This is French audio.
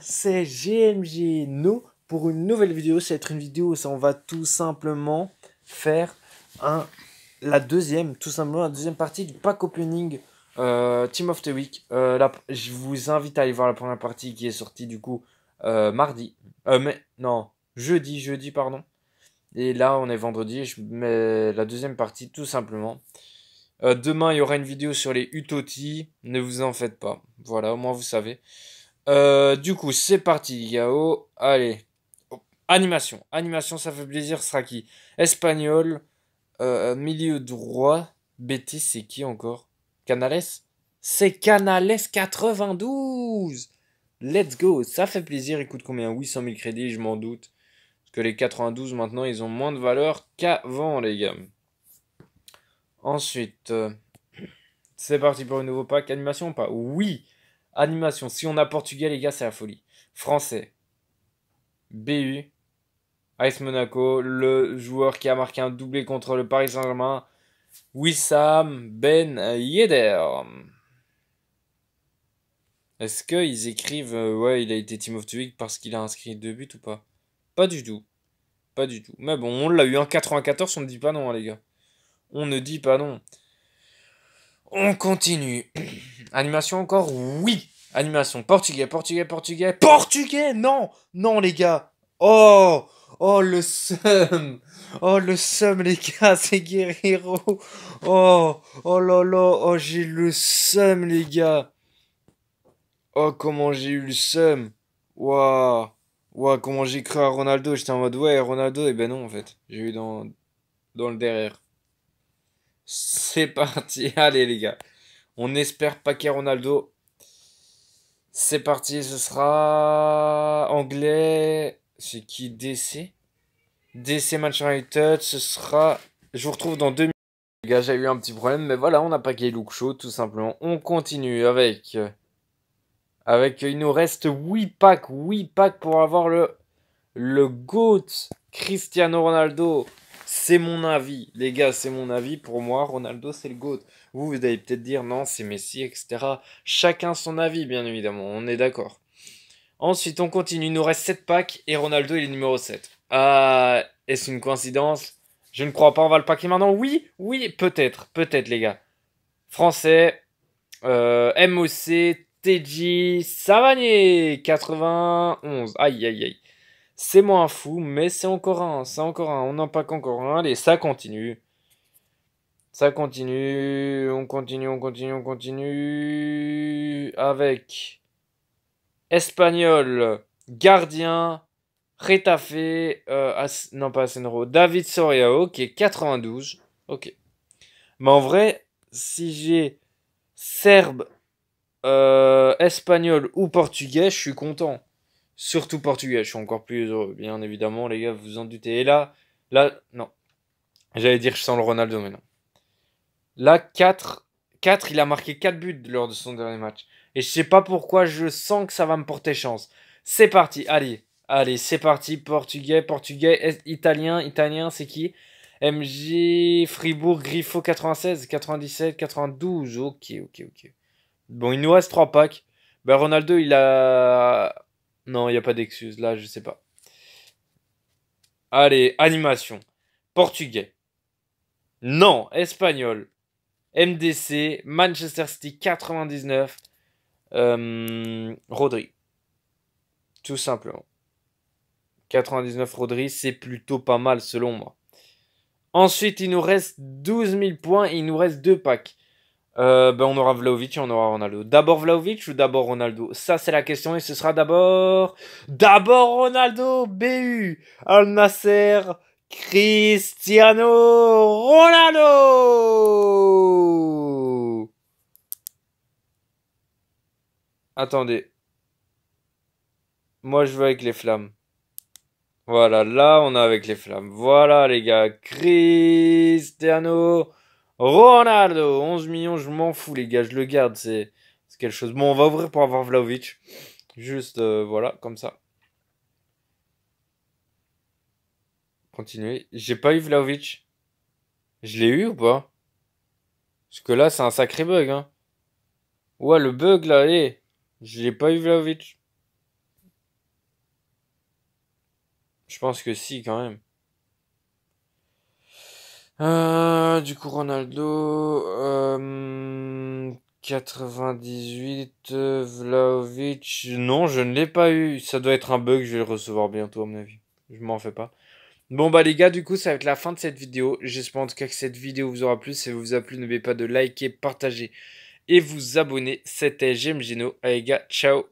c'est GMG No pour une nouvelle vidéo. C'est être une vidéo où on va tout simplement faire un, la deuxième, tout simplement la deuxième partie du pack opening euh, Team of the Week. Euh, je vous invite à aller voir la première partie qui est sortie du coup euh, mardi. Euh, mais non, jeudi, jeudi, pardon. Et là, on est vendredi. Je mets la deuxième partie tout simplement. demain, il y aura une vidéo sur les Utoti. Ne vous en faites pas. Voilà, au moins vous savez. Euh, du coup, c'est parti, Yao. Allez. Animation. Animation, ça fait plaisir. sera qui Espagnol. Euh, milieu droit. Betis, c'est qui encore Canales C'est Canales 92 Let's go Ça fait plaisir. Écoute coûte combien 800 000 crédits, je m'en doute. Parce que les 92, maintenant, ils ont moins de valeur qu'avant, les gars. Ensuite, euh, c'est parti pour un nouveau pack. Animation ou pas Oui Animation. Si on a portugais, les gars, c'est la folie. Français. BU. Ice Monaco. Le joueur qui a marqué un doublé contre le Paris Saint-Germain. Wissam Ben Yedder. Est-ce qu'ils écrivent euh, Ouais, il a été Team of the Week parce qu'il a inscrit deux buts ou pas Pas du tout. Pas du tout. Mais bon, on l'a eu en hein. 94, on ne dit pas non, hein, les gars. On ne dit pas non. On continue. Animation encore Oui. Animation portugais, portugais, portugais. Portugais Non Non, les gars Oh Oh, le seum Oh, le seum, les gars C'est Guerrero Oh Oh là là Oh, j'ai le seum, les gars Oh, comment j'ai eu le seum Waouh Waouh, comment j'ai cru à Ronaldo J'étais en mode, ouais, Ronaldo Et eh ben non, en fait. J'ai eu dans, dans le derrière. C'est parti. Allez, les gars. On espère Paquet Ronaldo. C'est parti. Ce sera anglais. C'est qui DC DC Manchester United. Ce sera. Je vous retrouve dans deux minutes. Les gars, j'ai eu un petit problème. Mais voilà, on a Paquet Look Show, tout simplement. On continue avec. Avec. Il nous reste 8 packs. 8 packs pour avoir le. Le GOAT Cristiano Ronaldo. C'est mon avis, les gars, c'est mon avis. Pour moi, Ronaldo, c'est le GOAT. Vous, vous allez peut-être dire non, c'est Messi, etc. Chacun son avis, bien évidemment, on est d'accord. Ensuite, on continue. Il nous reste 7 packs et Ronaldo, il est numéro 7. Ah, Est-ce une coïncidence Je ne crois pas, on va le packer maintenant. Oui, oui, peut-être, peut-être, les gars. Français, euh, MOC, TJ, Savanier, 91. Aïe, aïe, aïe. C'est moins fou, mais c'est encore un, c'est encore un, on n'en pas encore un, allez, ça continue. Ça continue, on continue, on continue, on continue. Avec Espagnol, Gardien, Retafe, euh, non pas Asenro, David Soriao qui est 92. Ok. Mais en vrai, si j'ai Serbe, euh, Espagnol ou Portugais, je suis content. Surtout portugais, je suis encore plus heureux, bien évidemment, les gars, vous en doutez. Et là, là, non. J'allais dire je sens le Ronaldo, mais non. Là, 4, 4, il a marqué 4 buts lors de son dernier match. Et je sais pas pourquoi, je sens que ça va me porter chance. C'est parti, allez, allez, c'est parti, portugais, portugais, italien, italien, c'est qui MG, Fribourg, Griffo 96, 97, 92, ok, ok, ok. Bon, il nous reste 3 packs. Ben, Ronaldo, il a non, il n'y a pas d'excuse. Là, je sais pas. Allez, animation. Portugais. Non, espagnol. MDC, Manchester City 99, euh, Rodri. Tout simplement. 99 Rodri, c'est plutôt pas mal selon moi. Ensuite, il nous reste 12 000 points et il nous reste deux packs. Euh, ben on aura Vlaovic et on aura Ronaldo. D'abord Vlaovic ou d'abord Ronaldo Ça c'est la question et ce sera d'abord... D'abord Ronaldo BU Al Nasser Cristiano Ronaldo Attendez. Moi je veux avec les flammes. Voilà, là on a avec les flammes. Voilà les gars, Cristiano Ronaldo, 11 millions, je m'en fous, les gars, je le garde, c'est quelque chose. Bon, on va ouvrir pour avoir Vlaovic. Juste, euh, voilà, comme ça. Continuez. J'ai pas eu Vlaovic. Je l'ai eu ou pas Parce que là, c'est un sacré bug, hein. Ouais, le bug, là, allez. Je l'ai pas eu Vlaovic. Je pense que si, quand même. Euh, du coup, Ronaldo, 98, euh, Vlaovic, non, je ne l'ai pas eu. Ça doit être un bug, je vais le recevoir bientôt, à mon avis. Je m'en fais pas. Bon bah les gars, du coup, ça va être la fin de cette vidéo. J'espère en tout cas que cette vidéo vous aura plu. Si elle vous a plu, n'oubliez pas de liker, partager et vous abonner. C'était J'aime Gino. Allez gars, ciao